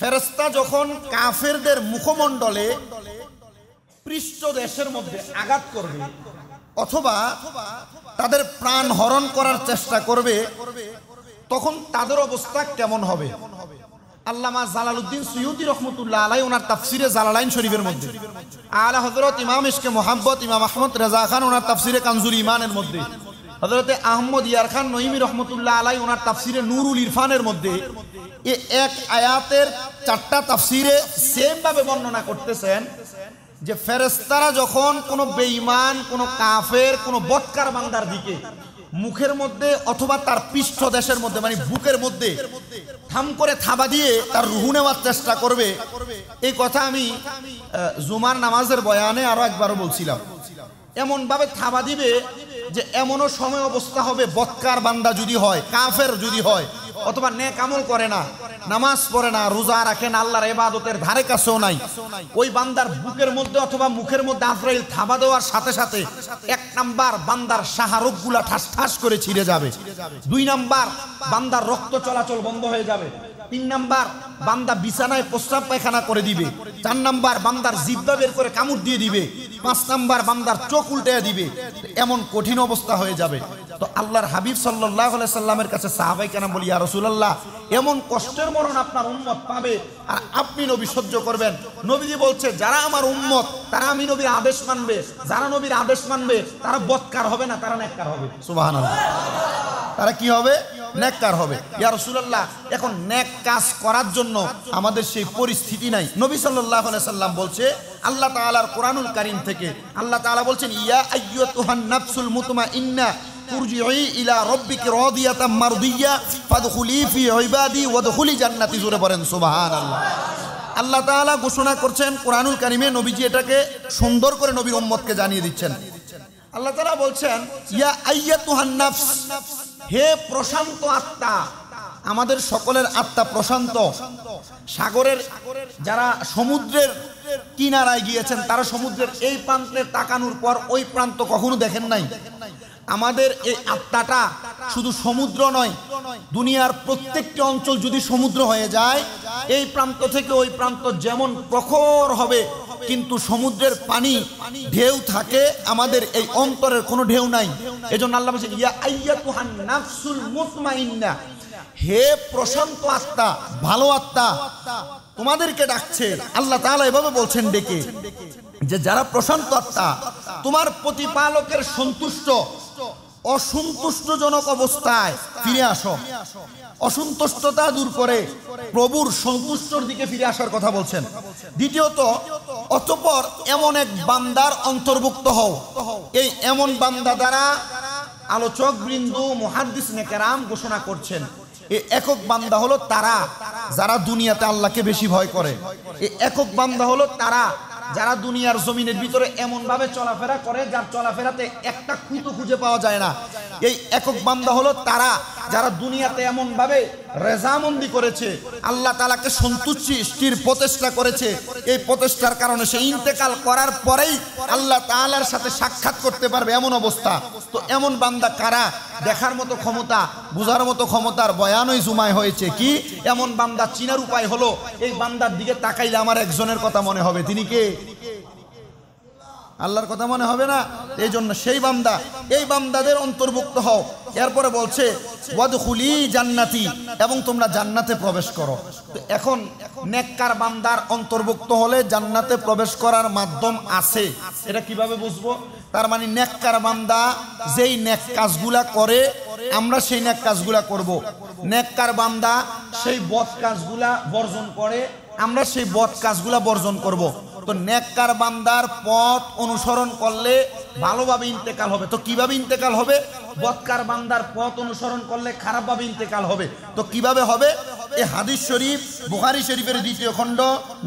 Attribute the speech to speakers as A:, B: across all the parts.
A: ফেরস্তা যখন কাফেরদের মুখমণ্ডলে পৃষ্ঠ দেশের মধ্যে আঘাত করবে অথবা তাদের প্রাণ হরণ করার চেষ্টা করবে তখন তাদের অবস্থা কেমন হবে আল্লামা জালালুদ্দিন সৈয়দি রহমতুল্লাহ আলাই ওনার তাফসিরে জালালাইন শরীফের মধ্যে আলা হজরত ইমাম ইসকে মোহাম্মদ ইমাম আহমদ রেজা খান ওনার তাফসিরে কানজুর ইমানের মধ্যে হজরতে আহমদ ইয়ার খান নহিমি রহমতুল্লাহ আলাই ওনার তাফসিরে নুরুল ইরফানের মধ্যে এ এক আয়াতের চারটা তাফসিরে সেমভাবে বর্ণনা করতেছেন যে ফেরেস্তারা যখন কোনো বেঈমান কোনো কাফের কোনো বৎকার বান্দার দিকে মুখের মধ্যে অথবা তার পৃষ্ঠ দেশের মধ্যে মানে বুকের মধ্যে থাম করে থাবা দিয়ে তার রুহু নেওয়ার চেষ্টা করবে এই কথা আমি জুমার নামাজের বয়ানে আরো একবারও বলছিলাম এমনভাবে থাবা দিবে যে এমনও সময় অবস্থা হবে বৎকার বান্দা যদি হয় কাফের যদি হয় অথবা নে কামল করে না নামাজ পড়ে না রোজা রাখে না আল্লাহর এবাদতের ধারে কাছেও নাই ওই বান্দার বুকের মধ্যে অথবা মুখের মধ্যে আফ্রাইল থাবা দেওয়ার সাথে সাথে এক নাম্বার বান্দার সাহারক গুলা ঠাস ঠাস করে ছিঁড়ে যাবে দুই নাম্বার বান্দার রক্ত চলাচল বন্ধ হয়ে যাবে তিন নাম্বার বান্দা বিছানায় প্রস্রাব পায়খানা করে দিবে চার নাম্বার বান্দার জিব্বা বের করে কামড় দিয়ে দিবে পাঁচ নাম্বার বান্দার চোখ উল্টে দিবে এমন কঠিন অবস্থা হয়ে যাবে তো আল্লাহর হাবিব সাল্লাহ সাল্লামের কাছে সাহাবাই কেন বলি আর রসুল্লাহ এমন কষ্টের মরণ আপনার উন্মত পাবে আর আপনি নবী সহ্য করবেন নবীজি বলছে যারা আমার উন্মত তারা আমি নবীর আদেশ মানবে যারা নবীর আদেশ মানবে তারা বৎকার হবে না তারা নেককার হবে সুবাহ তারা কি হবে নেককার হবে ইয়ার রাসূলুল্লাহ এখন ন্যাক কাজ করার জন্য আমাদের সেই পরিস্থিতি নাই নবী সাল্লাহ সাল্লাম বলছে আল্লাহ তালার কোরআনুল কারিম থেকে আল্লাহ তাআলা বলছেন ইয়া তুহান নাফসুল মুতুমা ইন্না আল্লাহ তাআলা ঘোষণা করছেন কোরআনুল কারিমে নবীজি এটাকে সুন্দর করে নবীর উম্মতকে জানিয়ে দিচ্ছেন আল্লাহ তালা বলছেন ইয়া আইয়াতুহান নাফস হে প্রশান্ত আত্মা আমাদের সকলের আত্মা প্রশান্ত সাগরের যারা সমুদ্রের কিনারায় গিয়েছেন তারা সমুদ্রের এই প্রান্তে তাকানোর পর ওই প্রান্ত কখনো দেখেন নাই আমাদের এই আত্মাটা শুধু সমুদ্র নয় দুনিয়ার প্রত্যেকটি অঞ্চল যদি সমুদ্র হয়ে যায় এই প্রান্ত থেকে ওই প্রান্ত যেমন প্রখর হবে কিন্তু সমুদ্রের পানি ঢেউ থাকে আমাদের এই অন্তরের কোনো ঢেউ নাই এই জন্য আল্লাহ ইয়া আইয়া হে প্রশান্ত আত্মা ভালো আত্মা তোমাদেরকে ডাকছে আল্লাহ তাহলে এভাবে বলছেন ডেকে যে যারা প্রশান্ত আত্মা তোমার প্রতিপালকের সন্তুষ্ট অসন্তুষ্টজনক অবস্থায় ফিরে আসো অসন্তুষ্টতা দূর করে প্রভুর সন্তুষ্টর দিকে ফিরে আসার কথা বলছেন দ্বিতীয়ত অতপর এমন এক বান্দার অন্তর্ভুক্ত হও এই এমন বান্দা দ্বারা আলোচক বৃন্দ মহাদিস নেকেরাম ঘোষণা করছেন এই একক বান্দা হলো তারা যারা দুনিয়াতে আল্লাহকে বেশি ভয় করে এই একক বান্দা হলো তারা যারা দুনিয়ার জমিনের ভিতরে এমনভাবে চলাফেরা করে যার চলাফেরাতে একটা খুঁতো খুঁজে পাওয়া যায় না এই একক বান্দা হলো তারা যারা দুনিয়াতে এমনভাবে রেজামন্দি করেছে আল্লাহ তালাকে সন্তুষ্টির প্রচেষ্টা করেছে এই প্রচেষ্টার কারণে সে ইন্তেকাল করার পরেই আল্লাহ তালার সাথে সাক্ষাৎ করতে পারবে এমন অবস্থা তো এমন বান্দা কারা দেখার মতো ক্ষমতা বোঝার মতো ক্ষমতার বয়ানই জুমায় হয়েছে কি এমন বান্দা চিনার উপায় হলো এই বান্দার দিকে তাকাইলে আমার একজনের কথা মনে হবে তিনি কে আল্লাহর কথা মনে হবে না এই জন্য সেই বান্দা এই বান্দাদের অন্তর্ভুক্ত হও এরপরে বলছে ওয়াদুলি জান্নাতি এবং তোমরা জান্নাতে প্রবেশ করো এখন নেককার বান্দার অন্তর্ভুক্ত হলে জান্নাতে প্রবেশ করার মাধ্যম আছে এটা কিভাবে বুঝবো তার মানে নেককার বান্দা যেই নেক কাজগুলা করে আমরা সেই নেক কাজগুলা করব নেককার বান্দা সেই বদ কাজগুলা বর্জন করে আমরা সেই বদ কাজগুলা বর্জন করব। তো নেককার বান্দার পথ অনুসরণ করলে ভালোভাবে ইন্তেকাল হবে তো কিভাবে ইন্তেকাল হবে বৎকার বান্দার পথ অনুসরণ করলে খারাপভাবে ইন্তেকাল হবে তো কিভাবে হবে এ হাদিস শরীফ বুহারি শরীফের দ্বিতীয় খণ্ড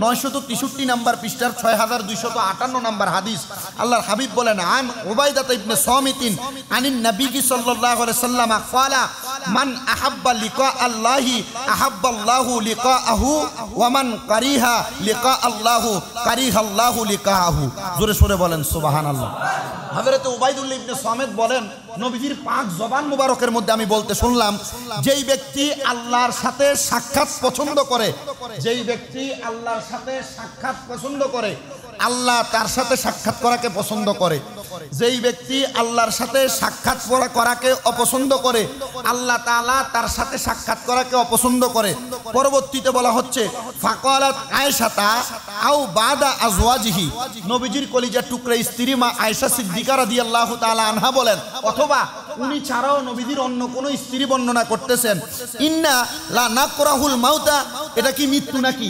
A: নয়শত তেষট্টি নাম্বার পৃষ্ঠার ছয় হাজার দুইশত আটান্ন নাম্বার হাদিস আল্লাহর হাবিব বলেন আন ওবায়দাত ইবনে সমিতিন আনিন নাবিকি সাল্লাহ সাল্লামা সাল্লাম মান আহাব্বা লিকা আল্লাহি আহাব্বা আল্লাহু লিকা আহু ওয়ামান কারিহা লিকা আল্লাহু কারিহাল্লাহু লিকা আহু জোরে সোরে বলেন সুবাহান আল্লাহ হাজরতে উবাইদুল্লাহ ইবনে সামেদ বলেন নবীজির পাঁচ জবান মুবারকের মধ্যে আমি বলতে শুনলাম যেই ব্যক্তি আল্লাহর সাথে সাক্ষাৎ পছন্দ করে যেই ব্যক্তি আল্লাহর সাথে সাক্ষাৎ পছন্দ করে আল্লাহ তার সাথে সাক্ষাৎ করাকে পছন্দ করে যেই ব্যক্তি আল্লাহর সাথে সাক্ষাৎ করা করাকে অপছন্দ করে আল্লাহ তালা তার সাথে সাক্ষাৎ করাকে অপছন্দ করে পরবর্তীতে বলা হচ্ছে ফাকওয়ালাত আয়েশাতা আও বাদা আজওয়াজিহি নবীজির কলিজা টুকরা স্ত্রী মা আয়েশা সিদ্দিকা রাদিয়াল্লাহু তাআলা আনহা বলেন অথবা উনি ছাড়াও নবীজির অন্য কোনো স্ত্রী বর্ণনা করতেছেন ইন্না লা নাকরাহুল মাউতা এটা কি মৃত্যু নাকি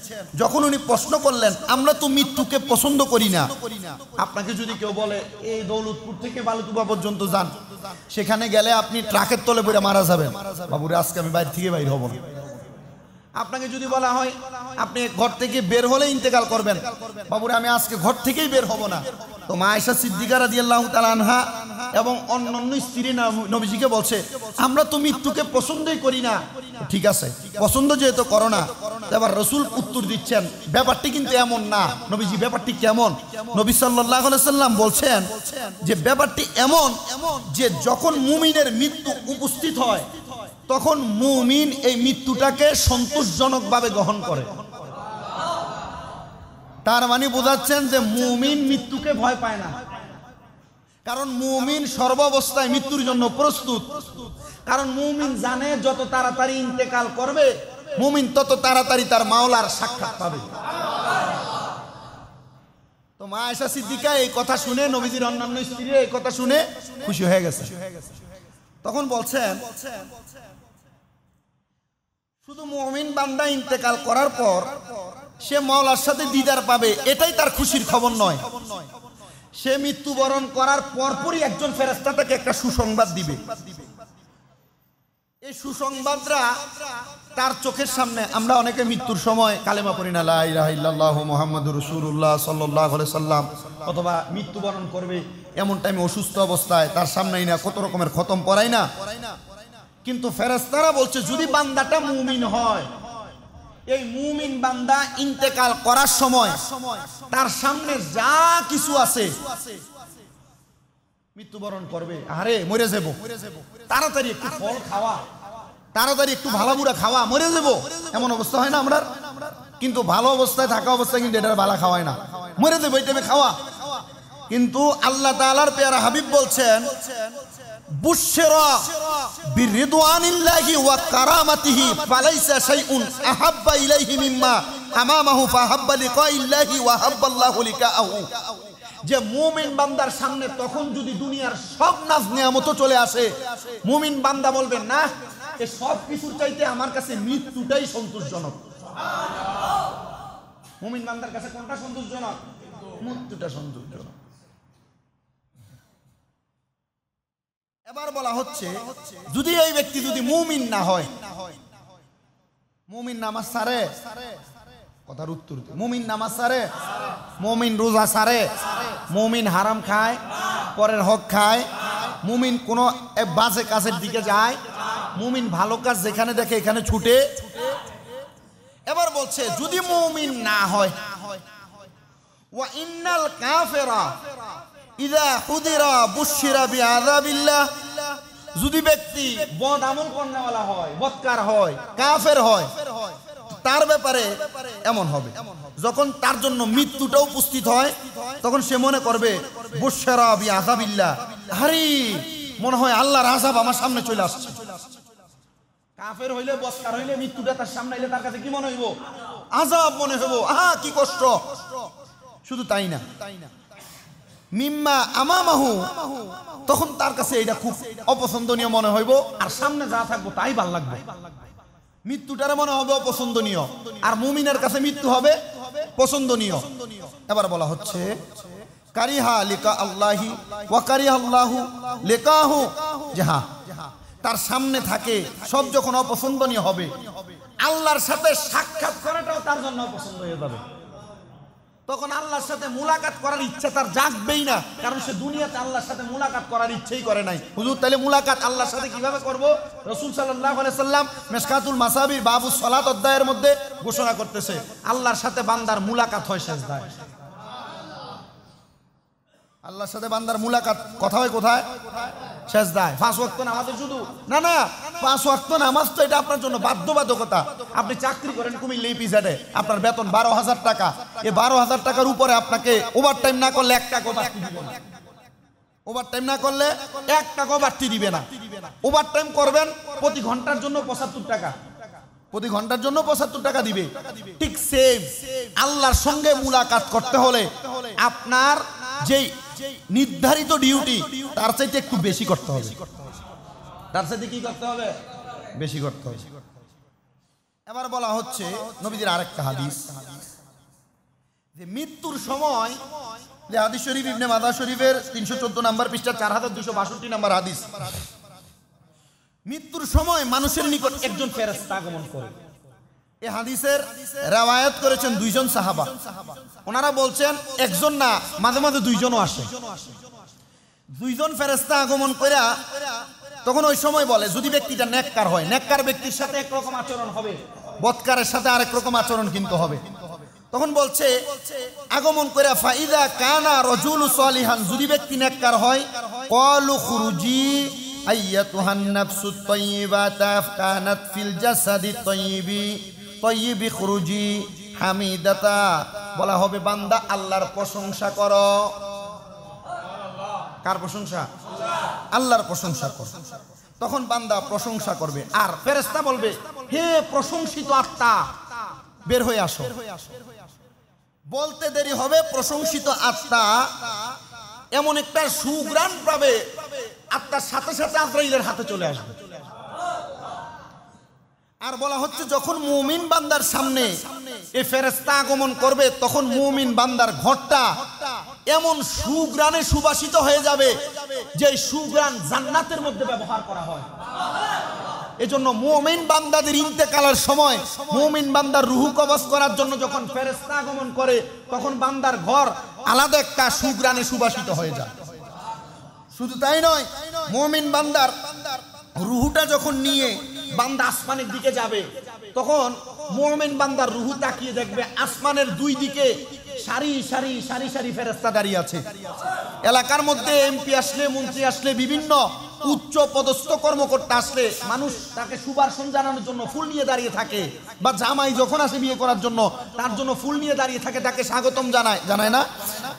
A: যখন উনি প্রশ্ন করলেন আমরা তো মৃত্যুকে পছন্দ করি না আপনাকে যদি কেউ বলে এই দৌলতপুর থেকে বালুতুবা পর্যন্ত যান সেখানে গেলে আপনি ট্রাকের তলে পড়ে মারা যাবেন বাবুরে আজকে আমি বাইরে থেকে বাইরে হব না আপনাকে যদি বলা হয় আপনি ঘর থেকে বের হলে ইন্তেকাল করবেন বাবুরে আমি আজকে ঘর থেকেই বের হব না তো মা আয়সা সিদ্দিকার রাদিয়াল্লাহু তাআলা আনহা এবং অন্যান্য স্ত্রী নবীজিকে বলছে আমরা তো মৃত্যুকে পছন্দই করি না ঠিক আছে পছন্দ যেহেতু করো না এবার রসুল উত্তর দিচ্ছেন ব্যাপারটি কিন্তু এমন না নবীজি ব্যাপারটি কেমন নবী সাল্লাহ সাল্লাম বলছেন যে ব্যাপারটি এমন যে যখন মুমিনের মৃত্যু উপস্থিত হয় তখন মুমিন এই মৃত্যুটাকে সন্তোষজনকভাবে গ্রহণ করে তার মানে বোঝাচ্ছেন যে মুমিন মৃত্যুকে ভয় পায় না কারণ মুমিন সর্বাবস্থায় মৃত্যুর জন্য প্রস্তুত কারণ মুমিন জানে যত তাড়াতাড়ি ইন্তেকাল করবে মুমিন তত তাড়াতাড়ি তার মাওলার সাক্ষাৎ পাবে তো মা আয়সা সিদ্দিকা এই কথা শুনে নবীজির অন্যান্য স্ত্রী এই কথা শুনে খুশি হয়ে গেছে তখন বলছেন শুধু মমিন বান্দা ইন্তেকাল করার পর সে মওলার সাথে দিদার পাবে এটাই তার খুশির খবর নয় সে মৃত্যুবরণ করার পরপরই একজন ফেরেস্তা তাকে একটা সুসংবাদ দিবে এই সুসংবাদরা তার চোখের সামনে আমরা অনেকে মৃত্যুর সময় কালেমা পড়ি না লাহ মোহাম্মদ রসুল্লাহ সাল্লাহ সাল্লাম অথবা মৃত্যুবরণ করবে এমন টাইমে অসুস্থ অবস্থায় তার সামনেই না কত রকমের খতম পড়াই না কিন্তু ফেরেস্তারা বলছে যদি বান্দাটা মুমিন হয় এই মুমিন বান্দা ইন্তেকাল করার সময় তার সামনে যা কিছু আছে মৃত্যুবরণ করবে আরে মরে যাব তাড়াতাড়ি একটু ফল খাওয়া তাড়াতাড়ি একটু ভালো বুড়া খাওয়া মরে যাব এমন অবস্থা হয় না আমরা কিন্তু ভালো অবস্থায় থাকা অবস্থায় কিন্তু এটার ভালো খাওয়ায় না মরে দেবো এটা খাওয়া কিন্তু আল্লাহ তালার পেয়ারা হাবিব বলছেন যে মুমিন বান্দার সামনে তখন যদি দুনিয়ার সব নাজ নিয়ামত চলে আসে মুমিন বান্দা বলবে না এ সব কিছুর চাইতে আমার কাছে মৃত্যুটাই সন্তোষজনক মুমিন বান্দার কাছে কোনটা সন্তোষজনক মৃত্যুটা সন্তোষজনক এবার বলা হচ্ছে যদি এই ব্যক্তি যদি মুমিন না হয় মুমিন নামাজ সারে কথার উত্তর মুমিন নামাজ সারে মুমিন রোজা সারে মুমিন হারাম খায় পরের হক খায় মুমিন কোনো বাজে কাজের দিকে যায় মুমিন ভালো কাজ যেখানে দেখে এখানে ছুটে এবার বলছে যদি মুমিন না হয় ওয়া ইন্নাল কাফেরা ইদা হুদিরা বুশিরা বি আযাবিল্লাহ যদি ব্যক্তি বদ আমল করনেওয়ালা হয় বদকার হয় কাফের হয় তার ব্যাপারে এমন হবে যখন তার জন্য মৃত্যুটা উপস্থিত হয় তখন সে মনে করবে বুশেরা বি আযাবিল্লাহ আরে মনে হয় আল্লাহর আযাব আমার সামনে চলে আসছে কাফের হইলে বস্কার হইলে মৃত্যুটা তার সামনে এলে তার কাছে কি মনে হইব আজাব মনে হইব আহা কি কষ্ট শুধু তাই না তাই না মিম্মা আমামাহু তখন তার কাছে এটা খুব অপছন্দনীয় মনে হইব আর সামনে যা থাকবো তাই ভাল লাগবে মৃত্যুটার মনে হবে অপছন্দনীয় আর মুমিনের কাছে মৃত্যু হবে পছন্দনীয় এবার বলা হচ্ছে কারিহা লিকা আল্লাহি ওয়া কারিহা আল্লাহু লিকাহু যাহা হ্যাঁ, তার সামনে থাকে সব যখন অপছন্দনীয় হবে আল্লাহর সাথে সাক্ষাৎ করাটাও তার জন্য অপছন্দ হয়ে যাবে তখন আল্লাহর সাথে মোলাকাত করার ইচ্ছা তার জাগবেই না কারণ সে দুনিয়াতে আল্লাহর সাথে মোলাকাত করার ইচ্ছেই করে নাই হুজুর তাহলে মোলাকাত আল্লাহর সাথে কিভাবে করব রসুল সাল্লাহ সাল্লাম মেসকাতুল মাসাবির বাবু সলাত অধ্যায়ের মধ্যে ঘোষণা করতেছে আল্লাহর সাথে বান্দার মোলাকাত হয় সেজদায় আল্লাহর সাথে বান্দার মুলাকাত কথা হয় কোথায় শেষ দায় পাঁচ ওয়াক্ত নামাজে শুধু না না পাঁচ ওয়াক্ত নামাজ তো এটা আপনার জন্য বাধ্যবাধকতা আপনি চাকরি করেন কুমিল্লা ইপিসাডে e আপনার বেতন বারো হাজার টাকা এই বারো হাজার টাকার উপরে আপনাকে ওভার টাইম না করলে এক টাকা বাড়তি দিবে না ওভার টাইম না করলে এক টাকাও বাড়তি দিবে না ওভার টাইম করবেন প্রতি ঘন্টার জন্য পঁচাত্তর টাকা প্রতি ঘন্টার জন্য পঁচাত্তর টাকা দিবে ঠিক সেম আল্লাহর সঙ্গে মুলাকাত করতে হলে আপনার যেই নির্ধারিত ডিউটি তার চাইতে একটু বেশি করতে হবে তার চাইতে কি করতে হবে বেশি করতে হবে এবার বলা হচ্ছে নবীদের আরেকটা হাদিস যে মৃত্যুর সময় হাদিস শরীফ ইবনে মাদা শরীফের তিনশো চোদ্দ নাম্বার পৃষ্ঠা চার হাজার দুশো বাষট্টি নাম্বার হাদিস মৃত্যুর সময় মানুষের নিকট একজন ফেরেস্তা আগমন করে রেওয়ায়ত করেছেন দুইজন সাহাবা ওনারা বলছেন একজন না মাঝে মাঝে দুইজনও আসে দুইজন ফেরেস্তা আগমন কইরা তখন ওই সময় বলে যদি ব্যক্তিটা নেককার হয় নেককার ব্যক্তির সাথে একরকম আচরণ হবে বৎকারের সাথে আরেক রকম আচরণ কিন্তু হবে তখন বলছে আগমন করে ফাইদা কানা রজুল সালিহান যদি ব্যক্তি নেককার হয় কলু খুরুজি আইয়াতুহান নাফসুত তাইয়্যিবাতা কানাত ফিল জাসাদি তাইয়্যিবি তৈবি খুরুজি হামিদাতা বলা হবে বান্দা আল্লাহর প্রশংসা কর কার প্রশংসা আল্লাহর প্রশংসা কর তখন বান্দা প্রশংসা করবে আর ফেরেস্তা বলবে হে প্রশংসিত আত্মা বের হয়ে আসো বলতে দেরি হবে প্রশংসিত আত্মা এমন একটা সুগ্রাণ পাবে আত্মার সাথে সাথে আজরাইলের হাতে চলে আসবে আর বলা হচ্ছে যখন মুমিন বান্দার সামনে এই ফেরেস্তা আগমন করবে তখন মুমিন বান্দার ঘরটা এমন সুগ্রানে সুবাসিত হয়ে যাবে যে সুগ্রান জান্নাতের মধ্যে ব্যবহার করা হয় এজন্য মুমিন বান্দাদের ইন্তেকালের সময় মুমিন বান্দার রুহু কবজ করার জন্য যখন ফেরেস্তা আগমন করে তখন বান্দার ঘর আলাদা একটা সুগ্রানে সুবাসিত হয়ে যায় শুধু তাই নয় মুমিন বান্দার রুহুটা যখন নিয়ে বান্দা আসমানের দিকে যাবে তখন মোমেন বান্দার রুহু তাকিয়ে দেখবে আসমানের দুই দিকে সারি সারি সারি সারি ফেরেস্তা দাঁড়িয়ে আছে এলাকার মধ্যে এমপি আসলে মন্ত্রী আসলে বিভিন্ন উচ্চ পদস্থ কর্মকর্তা আসলে মানুষ তাকে সুবাসন জানানোর জন্য ফুল নিয়ে দাঁড়িয়ে থাকে বা জামাই যখন আসে বিয়ে করার জন্য তার জন্য ফুল নিয়ে দাঁড়িয়ে থাকে তাকে স্বাগতম জানায় জানায় না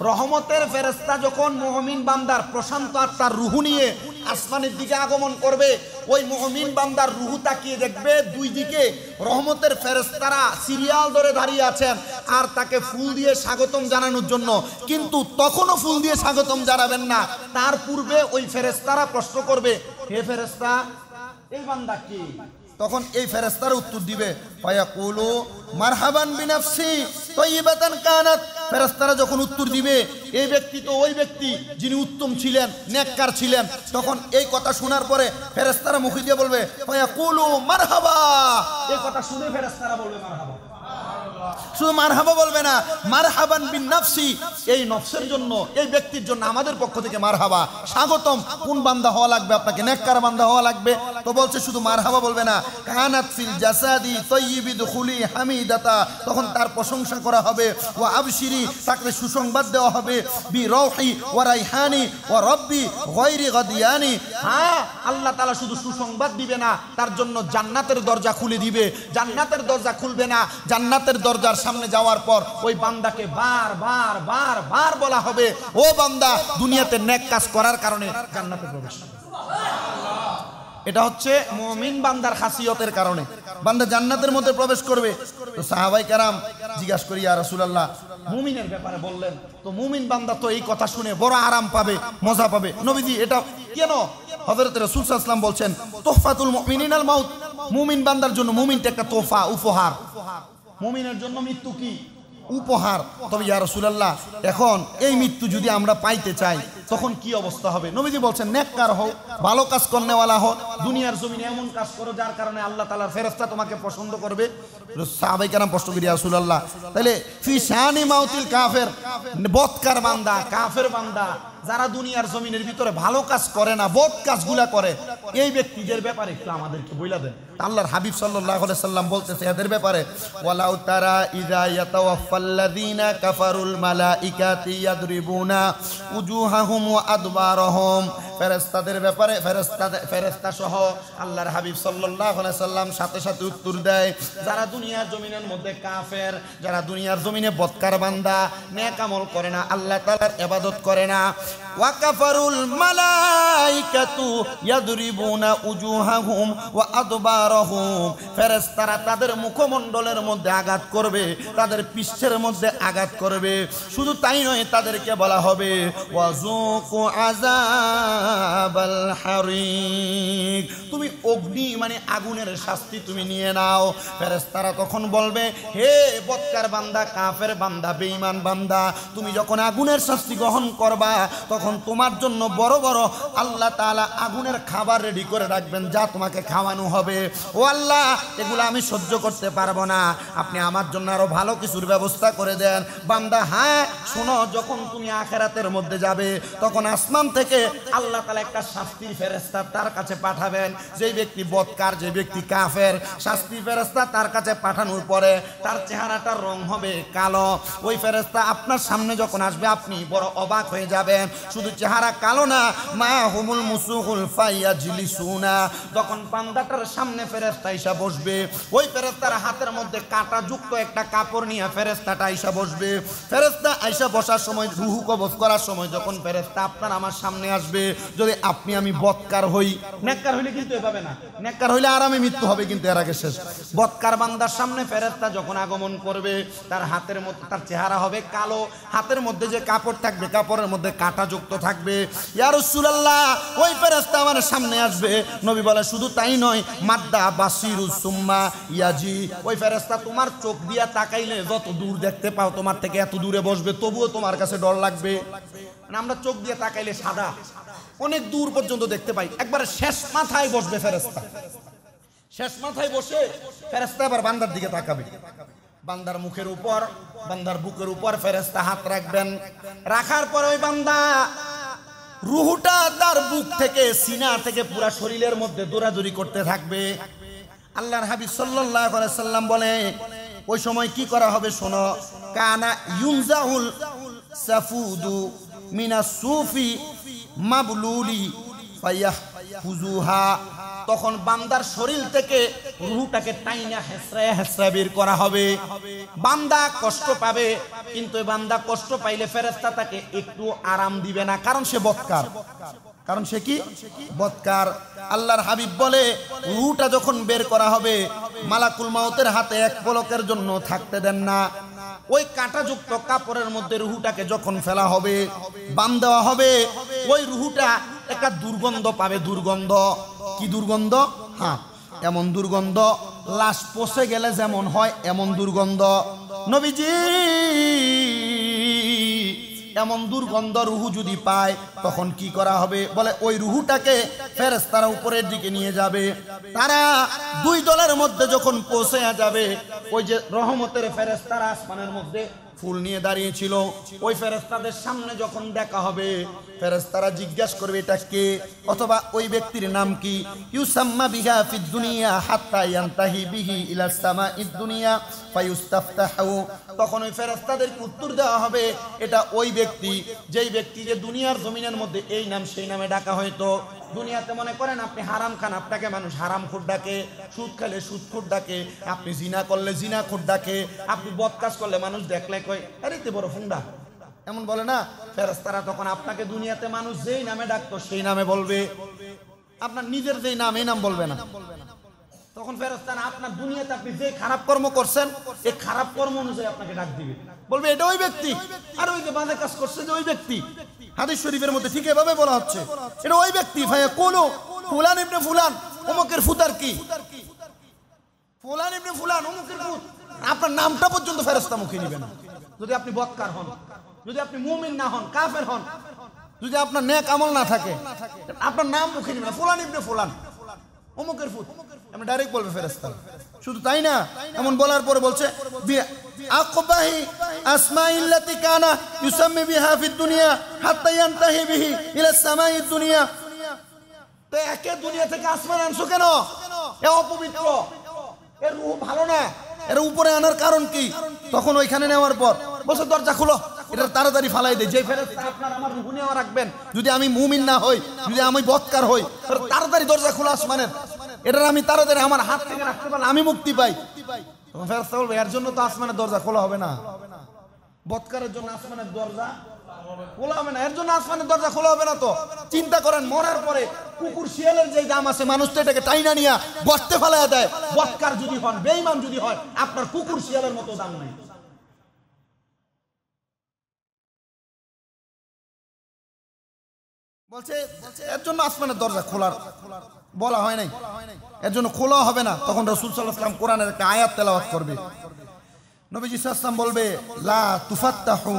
A: রহমতের ফেরেস্তা যখন মহমিন বান্দার প্রশান্ত আত্মার রুহু নিয়ে আসমানের দিকে আগমন করবে ওই মহমিন বান্দার রুহু তাকিয়ে দেখবে দুই দিকে রহমতের ফেরেস্তারা সিরিয়াল ধরে দাঁড়িয়ে আছেন আর তাকে ফুল দিয়ে স্বাগতম জানানোর জন্য কিন্তু তখনও ফুল দিয়ে স্বাগতম জানাবেন না তার পূর্বে ওই ফেরেস্তারা প্রশ্ন করবে হে ফেরেস্তা এই বান্দা কি তখন এই ফেরেস্তার উত্তর দিবে ফায়াকুলু মারহাবান বিনাফসি তৈবাতান কানাত ফেরেস্তারা যখন উত্তর দিবে এই ব্যক্তি তো ওই ব্যক্তি যিনি উত্তম ছিলেন নেককার ছিলেন তখন এই কথা শোনার পরে ফেরেস্তারা মুখে দিয়ে বলবে ফায়াকুলু মারহাবা এই কথা শুনে ফেরেস্তারা বলবে মারহাবা শুধু মার হাবা বলবে না মার হাবান বিন নাফসি এই নফসের জন্য এই ব্যক্তির জন্য আমাদের পক্ষ থেকে মার হাবা স্বাগতম কোন বান্দা হওয়া লাগবে আপনাকে নেককার বান্দা হওয়া লাগবে তো বলছে শুধু মার হাবা বলবে না কানাত ফিল জাসাদি তৈবিদ দুখুলি হামিদাতা তখন তার প্রশংসা করা হবে ও আবশিরি তাকে সুসংবাদ দেওয়া হবে বি রৌহি ও রাইহানি ও রব্বি গৈরি গদিয়ানি হ্যাঁ আল্লাহ তালা শুধু সুসংবাদ দিবে না তার জন্য জান্নাতের দরজা খুলে দিবে জান্নাতের দরজা খুলবে না জান্নাতের দরজা দরজার সামনে যাওয়ার পর ওই বান্দাকে বার বার বার বার বলা হবে ও বান্দা দুনিয়াতে ন্যাক কাজ করার কারণে জান্নাতে প্রবেশ এটা হচ্ছে মমিন বান্দার খাসিয়তের কারণে বান্দা জান্নাতের মধ্যে প্রবেশ করবে তো সাহাবাই কারাম জিজ্ঞাসা করি আর রসুলাল্লাহ মুমিনের ব্যাপারে বললেন তো মুমিন বান্দা তো এই কথা শুনে বড় আরাম পাবে মজা পাবে নবীজি এটা কেন হজরত রসুল সাল্লাম বলছেন তোহফাতুল মুমিনিন মাউত মুমিন বান্দার জন্য মুমিনটা একটা তোহফা উপহার মুমিনের জন্য মৃত্যু কি উপহার তবে ইয়া রসুলাল্লাহ এখন এই মৃত্যু যদি আমরা পাইতে চাই তখন কি অবস্থা হবে নবীজি বলছেন নেককার হও ভালো কাজ করনেওয়ালা হও দুনিয়ার জমিনে এমন কাজ করো যার কারণে আল্লাহ তালার ফেরস্তা তোমাকে পছন্দ করবে সাহাবাই কেরাম প্রশ্ন করি রসুলাল্লাহ তাহলে ফি শাহানি মাউতিল কাফের বৎকার বান্দা কাফের বান্দা যারা দুনিয়ার জমিনের ভিতরে ভালো কাজ করে না বট কাজগুলা করে এই ব্যক্তিদের ব্যাপারে একটু আমাদেরকে বইলা দেন আল্লাহর হাবিব সাল্লাহ সাল্লাম বলতেছে এদের ব্যাপারে ওয়ালাউ তারা ইজা ইয়াতাওয়াফাল্লাযিনা কাফারুল মালাইকাতি ইয়াদরিবুনা উজুহাহুম ওয়া আদবারহুম ফেরেস্তাদের ব্যাপারে ফেরেস্তা ফেরেস্তা সহ আল্লাহর হাবিব সাল্লাহ সাল্লাম সাথে সাথে উত্তর দেয় যারা দুনিয়ার জমিনের মধ্যে কাফের যারা দুনিয়ার জমিনে বৎকার বান্দা নেকামল করে না আল্লাহ তালার এবাদত করে না ওয়াকাফারুল মালাইকাতু ইয়াদরিবুনা উজুহাহুম ওয়া আদবারহুম ফেরেশতারা তাদের মুখমণ্ডলের মধ্যে আঘাত করবে তাদের পৃষ্ঠের মধ্যে আঘাত করবে শুধু তাই নয় তাদেরকে বলা হবে ওয়াজুকু আযাবাল হারিক তুমি অগ্নি মানে আগুনের শাস্তি তুমি নিয়ে নাও ফেরেশতারা তখন বলবে হে বৎকার বান্দা কাফের বান্দা বেঈমান বান্দা তুমি যখন আগুনের শাস্তি গ্রহণ করবা তখন তখন তোমার জন্য বড় বড় আল্লাহ তালা আগুনের খাবার রেডি করে রাখবেন যা তোমাকে খাওয়ানো হবে ও আল্লাহ এগুলো আমি সহ্য করতে পারবো না আপনি আমার জন্য আরও ভালো কিছুর ব্যবস্থা করে দেন বান্দা হ্যাঁ শোনো যখন তুমি আখেরাতের মধ্যে যাবে তখন আসমান থেকে আল্লাহ তালা একটা শাস্তির ফেরেস্তা তার কাছে পাঠাবেন যেই ব্যক্তি বৎকার যে ব্যক্তি কাফের শাস্তি ফেরেস্তা তার কাছে পাঠানোর পরে তার চেহারাটার রং হবে কালো ওই ফেরেস্তা আপনার সামনে যখন আসবে আপনি বড় অবাক হয়ে যাবেন শুধু চেহারা কালো না মা হুমুল মুসুহুল ফাইয়া ঝিলি সুনা তখন পান্দাটার সামনে ফেরেস্তা ইসা বসবে ওই ফেরেস্তার হাতের মধ্যে কাটা যুক্ত একটা কাপড় নিয়ে ফেরেস্তাটা আইসা বসবে ফেরেস্তা আইসা বসার সময় রুহু কবচ করার সময় যখন ফেরেস্তা আপনার আমার সামনে আসবে যদি আপনি আমি বৎকার হই নেককার হইলে কিন্তু এভাবে না নেককার হইলে আরামে মৃত্যু হবে কিন্তু এর আগে শেষ বৎকার বান্দার সামনে ফেরেস্তা যখন আগমন করবে তার হাতের মধ্যে তার চেহারা হবে কালো হাতের মধ্যে যে কাপড় থাকবে কাপড়ের মধ্যে কাটা যুক্ত আনুগত্য থাকবে ইয়ার রসুলাল্লাহ ওই ফেরেস্তা আমার সামনে আসবে নবী বলে শুধু তাই নয় মাদ্দা বাসিরু সুম্মা ইয়াজি ওই ফেরেস্তা তোমার চোখ দিয়া তাকাইলে যত দূর দেখতে পাও তোমার থেকে এত দূরে বসবে তবুও তোমার কাছে ডর লাগবে মানে আমরা চোখ দিয়ে তাকাইলে সাদা অনেক দূর পর্যন্ত দেখতে পাই একবার শেষ মাথায় বসবে ফেরেস্তা শেষ মাথায় বসে ফেরেস্তা আবার বান্দার দিকে তাকাবে বান্দার মুখের উপর বান্দার বুকের উপর ফেরেস্তা হাত রাখবেন রাখার পর ওই বান্দা রুহুটা তার বুক থেকে সিনা থেকে পুরো শরীরের মধ্যে দৌড়াদৌড়ি করতে থাকবে আল্লাহর হাবিব সাল্লাহ সাল্লাম বলে ওই সময় কি করা হবে শোনো কানা ইউমজাহুল সাফুদু মিনা সুফি মাবলুলি ফাইয়াহ ফুজুহা তখন বান্দার শরীর থেকে রুটাকে টাইনা হেসরা হেসরা বের করা হবে বান্দা কষ্ট পাবে কিন্তু বান্দা কষ্ট পাইলে ফেরেস্তা তাকে একটু আরাম দিবে না কারণ সে বৎকার কারণ সে কি বৎকার আল্লাহর হাবিব বলে রুটা যখন বের করা হবে মালাকুল মাউতের হাতে এক পলকের জন্য থাকতে দেন না ওই কাঁটাযুক্ত কাপড়ের মধ্যে রুহুটাকে যখন ফেলা হবে বাম দেওয়া হবে ওই রুহুটা একটা দুর্গন্ধ পাবে দুর্গন্ধ কি দুর্গন্ধ হ্যাঁ এমন দুর্গন্ধ লাশ পচে গেলে যেমন হয় এমন দুর্গন্ধ নবীজি এমন দুর্গন্ধ রুহু যদি পায় তখন কি করা হবে বলে ওই রুহুটাকে ফেরেস তারা উপরের দিকে নিয়ে যাবে তারা দুই দলের মধ্যে যখন পৌঁছে যাবে ওই যে রহমতের ফেরেস তারা আসমানের মধ্যে ফুল নিয়ে দাঁড়িয়েছিল ওই ফেরেস্তাদের সামনে যখন দেখা হবে ফেরস্তারা জিজ্ঞাসা করবে এটা কে অথবা ওই ব্যক্তির নাম কি ইউসাম্মা বিহা ফিদ দুনিয়া হাত্তা ইয়ান্তাহি বিহি ইলা সামা দুনিয়া ফায়ুস্তাফতাহু তখন ওই ফেরস্তাদের উত্তর দেওয়া হবে এটা ওই ব্যক্তি যেই ব্যক্তিকে দুনিয়ার জমিনের মধ্যে এই নাম সেই নামে ডাকা হয়তো দুনিয়াতে মনে করেন আপনি হারাম খান আপনাকে মানুষ হারাম খুঁট ডাকে সুদ খেলে সুদ খুঁট ডাকে আপনি জিনা করলে জিনা খুঁট ডাকে আপনি বদকাজ করলে মানুষ দেখলে কয় আরে তে বড় ফুন্ডা এমন বলে না ফেরস্তারা তখন আপনাকে দুনিয়াতে মানুষ যেই নামে ডাকতো সেই নামে বলবে আপনার নিজের যেই নাম এই নাম বলবে না তখন ফেরস্তারা আপনার দুনিয়াতে আপনি যে খারাপ কর্ম করছেন এই খারাপ কর্ম অনুযায়ী আপনাকে ডাক দিবে বলবে এটা ওই ব্যক্তি আর ওই যে বাজে কাজ করছে যে ওই ব্যক্তি হাদিস শরীফের মধ্যে ঠিক এভাবে বলা হচ্ছে এটা ওই ব্যক্তি ভাইয়া কোলো ফুলান ইবনে ফুলান অমুকের ফুতার কি ফুলান ইবনে ফুলান অমুকের ফুত আপনার নামটা পর্যন্ত ফেরস্তা মুখে নিবেন যদি আপনি বক্কার হন যদি আপনি মুমিন না হন কাফের হন যদি আপনার নেক আমল না থাকে আপনার নাম মুখে নিবেন ফুলান ইবনে ফুলান অমুকের ফুত আপনি ডাইরেক্ট বলবে ফেরস্তা শুধু তাই না এমন বলার পরে বলছে এর উপরে আনার কারণ কি তখন ওইখানে নেওয়ার পর বসে দরজা খুলো এটা তাড়াতাড়ি ফালাই দেয় যে রাখবেন যদি আমি মুমিন না হই যদি আমি বৎকার হই তাড়াতাড়ি দরজা খোলা আসমানের এটার আমি তাড়াতাড়ি আমার হাত থেকে রাখতে পারলে আমি মুক্তি পাই বলবে এর জন্য তো আসমানের দরজা খোলা হবে না বৎকারের জন্য আসমানের দরজা খোলা হবে না এর জন্য আসমানের দরজা খোলা হবে না তো চিন্তা করেন মরার পরে কুকুর শিয়ালের যে দাম আছে মানুষ তো এটাকে টাইনা নিয়ে বসতে ফেলায় দেয় বৎকার যদি হন বেইমান যদি হয় আপনার কুকুর শিয়ালের মতো দাম নেই বলছে এর জন্য আসমানের দরজা খোলার খোলার বলা হয় নাই এর জন্য খোলা হবে না তখন রসুল সাল্লাহ সাল্লাম কোরআনের একটা আয়াত তেলাওয়াত করবে নবীজি সাল্লাম বলবে লা তুফাত্তাহু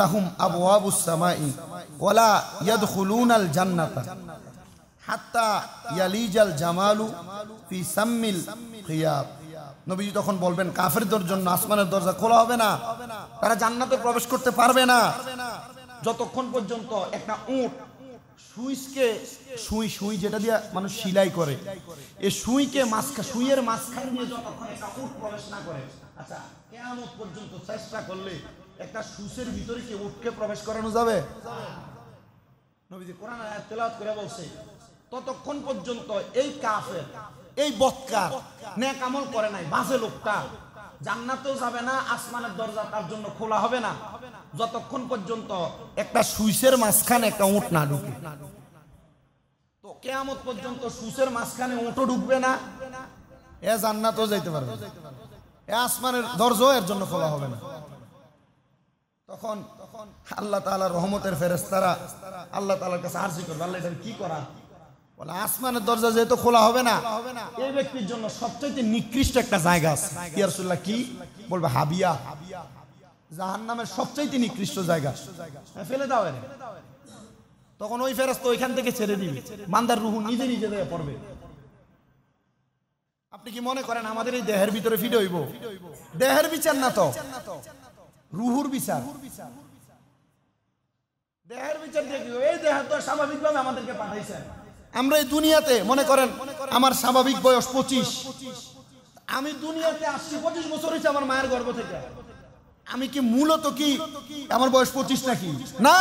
A: লাহুম আবু আবু সামাই ইয়াদ হুলুন আল জান্নাতা হাত্তা ইয়ালিজাল জামালু ফি সাম্মিল খিয়াব নবীজি তখন বলবেন কাফেরদের জন্য আসমানের দরজা খোলা হবে না তারা জান্নাতে প্রবেশ করতে পারবে না যতক্ষণ পর্যন্ত একটা উট সুইচকে সুই সুই যেটা দিয়ে মানুষ সিলাই করে এই সুইকে মাঝখা সুইয়ের মাছখান দিয়ে যতক্ষণ একটা উট প্রবেশ না করে আচ্ছা কেমন পর্যন্ত চেষ্টা করলে একটা সুসের ভিতরে কি উটকে প্রবেশ করানো যাবে নবীজি কোরআন তেলাওয়াত করে বলছে ততক্ষণ পর্যন্ত এই কাফের এই বৎকার নেক আমল করে নাই বাজে লোকটা জান্নাতেও যাবে না আসমানের দরজা তার জন্য খোলা হবে না যতক্ষণ পর্যন্ত একটা সুইসের মাঝখানে একটা উঁট না ঢুকে তো কেয়ামত পর্যন্ত সুইসের মাঝখানে উঁটও ঢুকবে না এ জান্নাতও যাইতে পারবে এ আসমানের দরজ এর জন্য খোলা হবে না তখন তখন আল্লাহ তালার রহমতের ফেরেস্তারা আল্লাহ তালার কাছে আর্জি করবে আল্লাহ এটা কি করা বলে আসমানের দরজা যেহেতু খোলা হবে না এই ব্যক্তির জন্য সবচেয়ে নিকৃষ্ট একটা জায়গা আছে ইয়ারসুল্লাহ কি বলবে হাবিয়া হাবিয়া জাহান নামের সবচাইতে নিকৃষ্ট জায়গা হ্যাঁ, ফেলে দাও তখন ওই ফেরাস তো ওইখান থেকে ছেড়ে দিবে মান্দার রুহু নিজে নিজে দেয় পড়বে আপনি কি মনে করেন আমাদের এই দেহের ভিতরে ফিট হইব দেহের বিচার না তো রুহুর বিচার দেহের বিচার এই দেহ তো স্বাভাবিকভাবে আমাদেরকে পাঠাইছেন আমরা এই দুনিয়াতে মনে করেন আমার স্বাভাবিক বয়স পঁচিশ আমি দুনিয়াতে আসছি পঁচিশ বছর হয়েছে আমার মায়ের গর্ব থেকে আমি কি মূলত কি আমার বয়স পঁচিশ নাকি না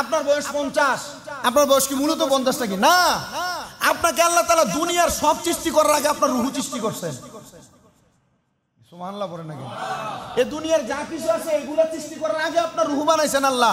A: আপনার বয়স পঞ্চাশ আপনার বয়স কি মূলত পঞ্চাশ নাকি না আপনাকে আল্লাহ তালা দুনিয়ার সব সৃষ্টি করার আগে আপনার রুহু সৃষ্টি করছেন পরে নাকি এ দুনিয়ার যা কিছু আছে এগুলা সৃষ্টি করার আগে আপনার রুহু বানাইছেন আল্লাহ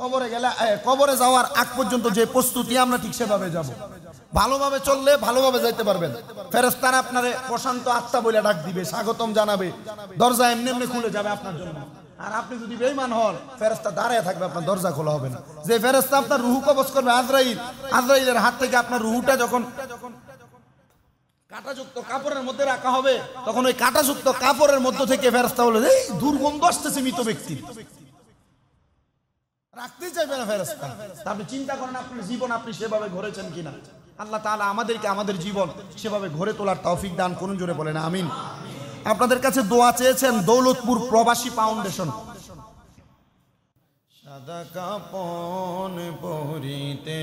A: কবরে গেলে কবরে যাওয়ার আগ পর্যন্ত যে প্রস্তুতি আমরা ঠিক সেভাবে যাবো ভালোভাবে চললে ভালোভাবে যাইতে পারবেন তারা আপনার প্রশান্ত আত্মা বলে ডাক দিবে স্বাগতম জানাবে দরজা এমনি এমনি খুলে যাবে আপনার জন্য আর আপনি যদি বেইমান হন ফেরেস্তা দাঁড়ায় থাকবে আপনার দরজা খোলা হবে না যে ফেরেস্তা আপনার রুহু কবচ করবে আজরাইল আজরাইলের হাত থেকে আপনার রুহুটা যখন কাটাযুক্ত কাপড়ের মধ্যে রাখা হবে তখন ওই কাটাযুক্ত কাপড়ের মধ্যে থেকে ফেরস্তা বলে এই দুর্গন্ধ আসতেছে মৃত ব্যক্তি রাখতে চাই না ফেরাস আপনি চিন্তা করেন আপনার জীবন আপনি সেভাবে ঘরেছেন কিনা আল্লাহ তাহলে আমাদেরকে আমাদের জীবন সেভাবে ঘরে তোলার তৌফিক দান করুন জোরে বলেন আমিন আপনাদের কাছে দোয়া চেয়েছেন দৌলতপুর প্রবাসী ফাউন্ডেশন সাদা কাপন পরিতে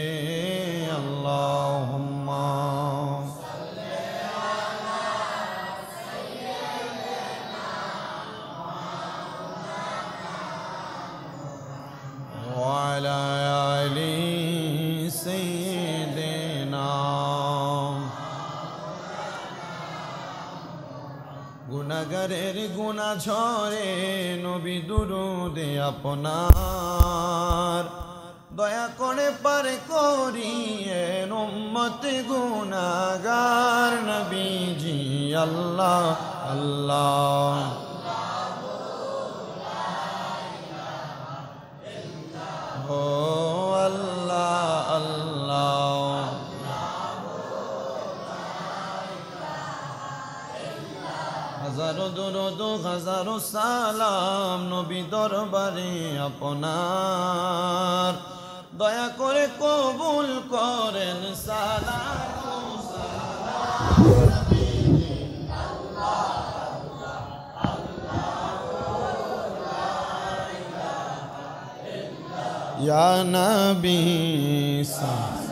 A: আল্লাহ وعلى آل سيدنا গুনাগারের গুণা ঝরে নবী দুরুদে আপনার দয়া করে পারে করিয়ে উম্মতে গুনাগার নবীজি আল্লাহ আল্লাহ দরদ হাজারো সালাম নবী দরবারে আপনার দয়া করে কবুল করেন সালাম Ya Nabi Sallallahu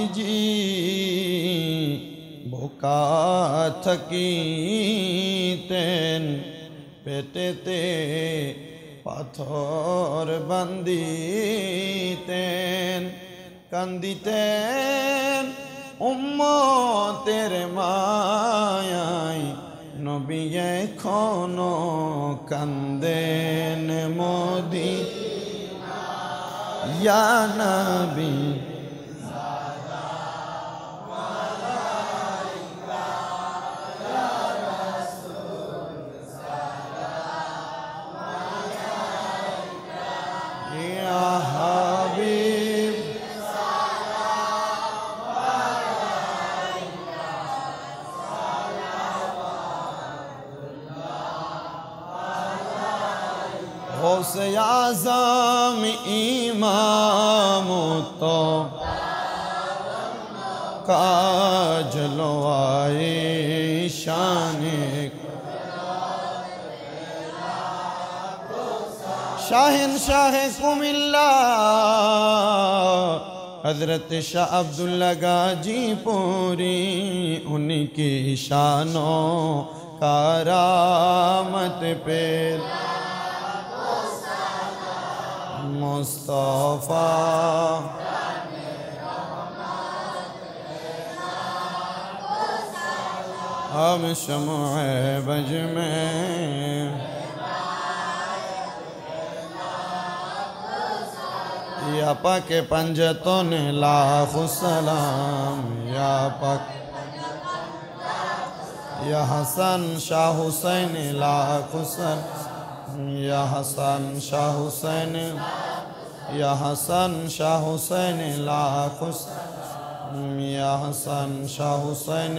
A: নবীজি বোকা থাকিতেন পেটেতে পাথর বান্দিতেন কান্দিতেন উম্মতের মায়ায় নবী এখনো কান্দেন মোদি ইয়া নবী کا جلوائے شان شاہن شاہ کم اللہ حضرت شاہ عبد اللہ گا جی پوری ان کی شانوں کار مت مصطفیٰ شمع بج میں یا پک لا خسلام یا یا حسن شاہ حسین لاخوسن یا حسن شاہ حسین یا حسن شاہ حسین لاخوسن یا حسن شاہ حسین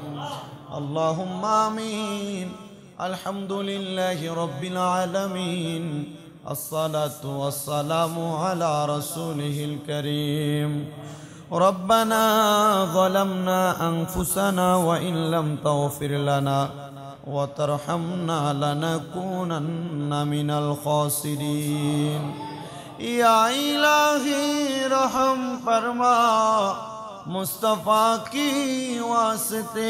A: اللهم آمين الحمد لله رب العالمين الصلاة والسلام على رسوله الكريم ربنا ظلمنا أنفسنا وإن لم تغفر لنا وترحمنا لنكونن من الخاسرين يا إلهي رحم فرما مصطفیٰ کی واسطے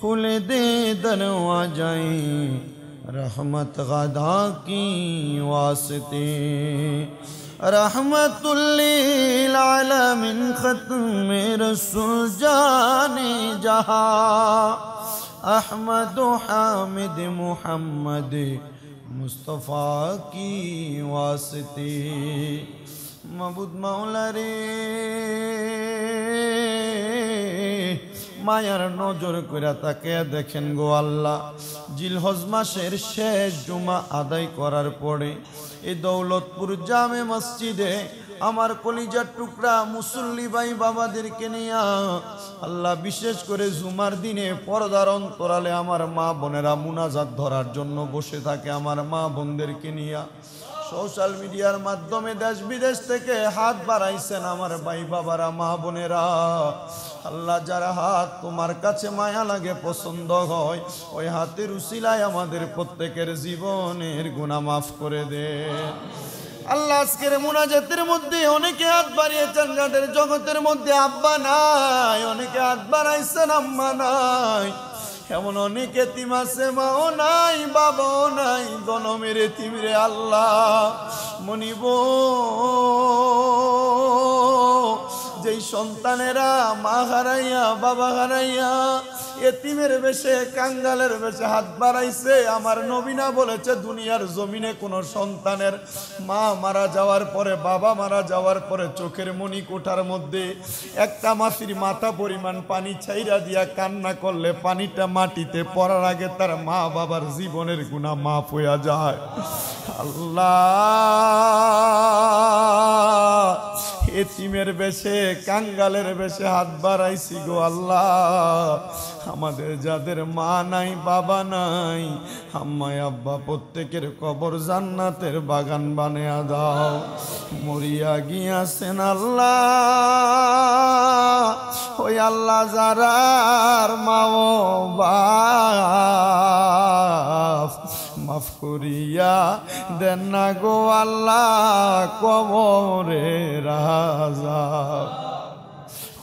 A: کھل دے دنوا جائیں رحمت غدا کی واسطے رحمت للعالمین ختم رسول جانے جہاں احمد و حامد محمد مصطفیٰ کی واسطے মাবুদ মাওলা রে মায়ার নজর করে তাকে দেখেন গো আল্লাহ জিলহজ মাসের শেষ জুমা আদায় করার পরে এই দৌলতপুর জামে মসজিদে আমার কলিজার টুকরা মুসল্লি ভাই বাবাদেরকে নিয়ে আল্লাহ বিশেষ করে জুমার দিনে পর্দার অন্তরালে আমার মা বোনেরা মুনাজাত ধরার জন্য বসে থাকে আমার মা বোনদেরকে নিয়ে সোশ্যাল মিডিয়ার মাধ্যমে দেশ বিদেশ থেকে হাত বাড়াইছেন আমার ভাই বাবারা মা বোনেরা আল্লাহ যার হাত তোমার কাছে মায়া লাগে পছন্দ হয় ওই হাতের উশিলায় আমাদের প্রত্যেকের জীবনের গুণা মাফ করে দে আল্লাহ আজকের মুনাজাতের মধ্যে অনেকে হাত বাড়িয়েছেন জগতের মধ্যে আব্বা নাই অনেকে হাত বাড়াইছেন আম্মা নাই এমন অনেক এতিম আছে মাও নাই বাবাও নাই জনমের এতিমরে আল্লাহ মনিব যেই সন্তানেরা মা হারাইয়া বাবা হারাইয়া এতিমের বেশে কাঙ্গালের বেশে হাত বাড়াইছে আমার নবীনা বলেছে দুনিয়ার জমিনে কোনো সন্তানের মা মারা যাওয়ার পরে বাবা মারা যাওয়ার পরে চোখের মনি কোঠার মধ্যে একটা মাসির মাথা পরিমাণ পানি ছাইরা দিয়া কান্না করলে পানিটা মাটিতে পড়ার আগে তার মা বাবার জীবনের গুণা মাফ হইয়া যায় আল্লাহ এতিমের বেশে কাঙ্গালের বেশে হাত বাড়াইছি গো আল্লাহ আমাদের যাদের মা নাই বাবা নাই আম্মায় আব্বা প্রত্যেকের কবর জান্নাতের বাগান বানিয়া দাও মরিয়া গিয়াছেন আল্লাহ ওই আল্লাহ যারার মাও বা মাফ করিয়া দেন না গো আল্লাহ কবরে রাজা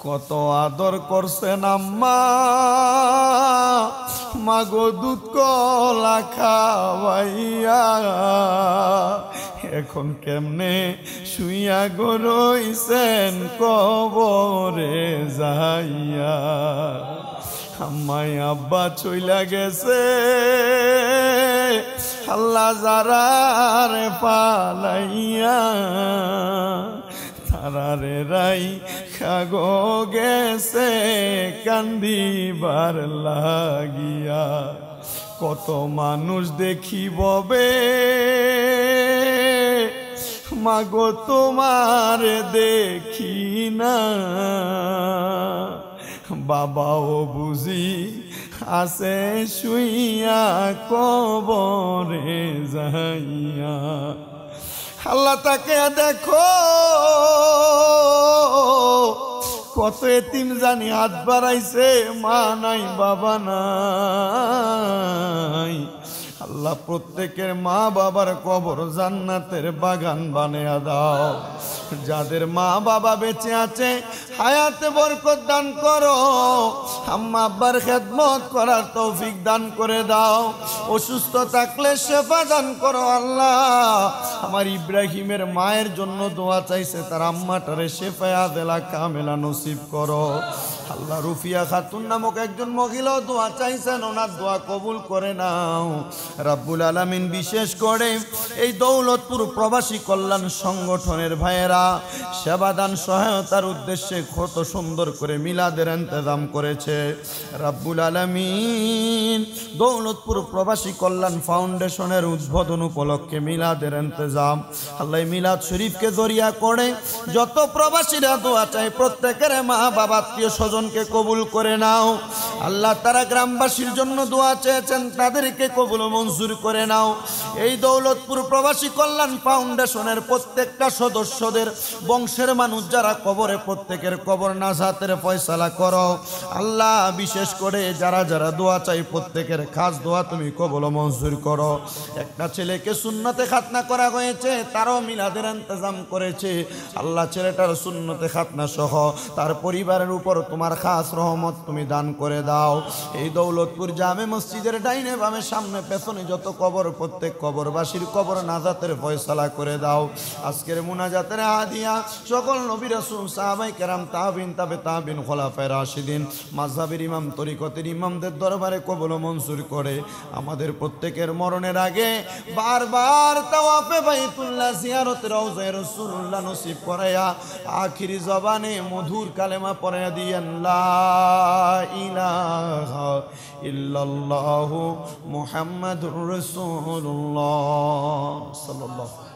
A: কত আদর করছেন আম্মা গো দুধ কলা খাওয়াইয়া এখন কেমনে শুইয়া গরইছেন কবরে যাইয়া আমায় আব্বা চইলা গেছে আল্লাহ যারার পালাইয়া তারারে রাই খাগো গেছে কান্দিবার লাগিয়া কত মানুষ দেখি ববে মাগো তোমার দেখি না বাবাও বুঝি আছে শুইয়া কবরে যাইয়া আল্লাহ তাকে দেখো কত এতিম জানি হাত বাড়াইছে মা নাই বাবা নাই আল্লাহ প্রত্যেকের মা বাবার কবর জান্নাতের বাগান বানিয়া দাও যাদের মা বাবা বেঁচে আছে হায়াতে বরকত দান করো আম্মা আব্বার খেদমত করার তৌফিক দান করে দাও অসুস্থ থাকলে সেবা দান করো আল্লাহ আমার ইব্রাহিমের মায়ের জন্য দোয়া চাইছে তার আম্মাটারে সেফায়া দেলা কামেলা নসিব করো আল্লাহ রুফিয়া খাতুন নামক একজন মহিলাও দোয়া চাইছেন ওনার দোয়া কবুল করে নাও রাব্বুল আলমিন বিশেষ করে এই দৌলতপুর প্রবাসী কল্যাণ সংগঠনের ভাইয়েরা সেবাদান সহায়তার উদ্দেশ্যে কত সুন্দর করে মিলাদের ইন্তজাম করেছে রাব্বুল আলমিন দৌলতপুর প্রবাসী কল্যাণ ফাউন্ডেশনের উদ্বোধন উপলক্ষে মিলাদের ইন্তজাম আল্লাহ মিলাদ শরীফকে জরিয়া করে যত প্রবাসীরা দোয়া চায় প্রত্যেকের মা বাবা আত্মীয় স্বজনকে কবুল করে নাও আল্লাহ তারা গ্রামবাসীর জন্য দোয়া চেয়েছেন তাদেরকে কবুল মঞ্জুর করে নাও এই দৌলতপুর প্রবাসী কল্যাণ ফাউন্ডেশনের প্রত্যেকটা সদস্যদের বংশের মানুষ যারা কবরে প্রত্যেকের কবর নাজাতের ফয়সালা কর আল্লাহ বিশেষ করে যারা যারা দোয়া চাই প্রত্যেকের খাস দোয়া তুমি কবল মঞ্জুর করো একটা ছেলেকে সুন্নতে খাতনা করা হয়েছে তারও মিলাদের ইন্তজাম করেছে আল্লাহ ছেলেটার সুন্নতে খাতনা সহ তার পরিবারের উপর তোমার খাস রহমত তুমি দান করে দাও এই দৌলতপুর জামে মসজিদের ডাইনে বামে সামনে পেছনে যত কবর প্রত্যেক কবরবাসীর কবর নাজাতের ফয়সালা করে দাও আজকের মুনাজাতের দিয়া সকল নবী রসুল সাহাবাই কেরাম তাহবিন তাবে তাহবিন খোলাফায় রাশিদিন মাঝহাবের ইমাম তরিকতের ইমামদের দরবারে কবল মঞ্জুর করে আমাদের প্রত্যেকের মরণের আগে বারবার তাওয়াফে বাইতুল্লাহ জিয়ারতের রওজায় রসুল্লাহ নসিব করাইয়া আখিরি জবানে মধুর কালেমা পড়াইয়া দিয়েন ইলাহা ইল্লাল্লাহু মুহাম্মাদুর রাসূলুল্লাহ সাল্লাল্লাহু